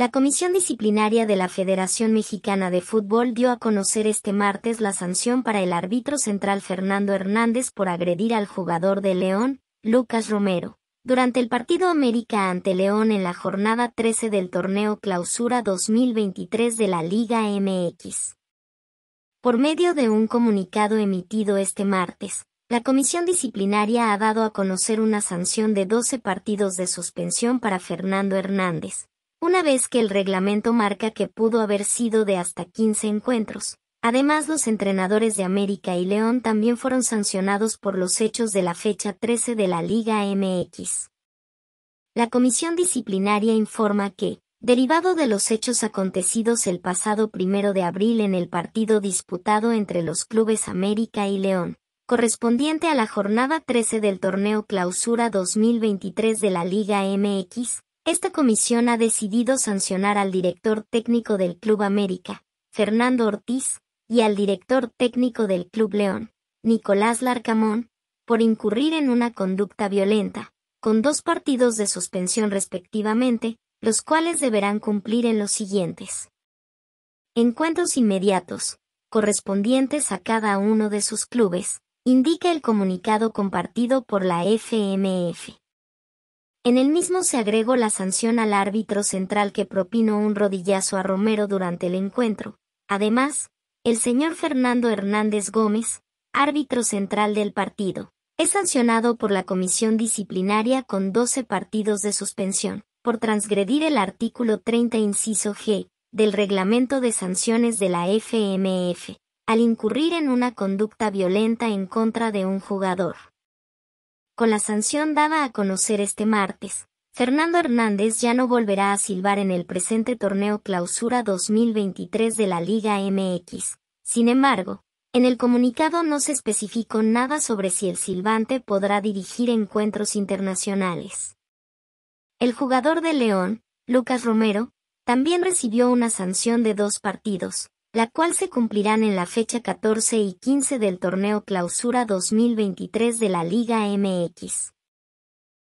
La Comisión Disciplinaria de la Federación Mexicana de Fútbol dio a conocer este martes la sanción para el árbitro central Fernando Hernández por agredir al jugador de León, Lucas Romero, durante el partido América ante León en la jornada 13 del torneo Clausura 2023 de la Liga MX. Por medio de un comunicado emitido este martes, la comisión disciplinaria ha dado a conocer una sanción de 12 partidos de suspensión para Fernando Hernández, una vez que el reglamento marca que pudo haber sido de hasta 15 encuentros. Además, los entrenadores de América y León también fueron sancionados por los hechos de la fecha 13 de la Liga MX. La comisión disciplinaria informa que, derivado de los hechos acontecidos el pasado primero de abril en el partido disputado entre los clubes América y León, correspondiente a la jornada 13 del torneo Clausura 2023 de la Liga MX, esta comisión ha decidido sancionar al director técnico del Club América, Fernando Ortiz, y al director técnico del Club León, Nicolás Larcamón, por incurrir en una conducta violenta, con dos partidos de suspensión respectivamente, los cuales deberán cumplir en los siguientes. Encuentros inmediatos, correspondientes a cada uno de sus clubes, indica el comunicado compartido por la FMF. En el mismo se agregó la sanción al árbitro central que propinó un rodillazo a Romero durante el encuentro. Además, el señor Fernando Hernández Gómez, árbitro central del partido, es sancionado por la comisión disciplinaria con 12 partidos de suspensión, por transgredir el artículo 30 inciso G del reglamento de sanciones de la FMF, al incurrir en una conducta violenta en contra de un jugador con la sanción dada a conocer este martes, Fernando Hernández ya no volverá a silbar en el presente torneo Clausura 2023 de la Liga MX. Sin embargo, en el comunicado no se especificó nada sobre si el silbante podrá dirigir encuentros internacionales. El jugador de León, Lucas Romero, también recibió una sanción de dos partidos, la cual se cumplirán en la fecha 14 y 15 del torneo Clausura 2023 de la Liga MX.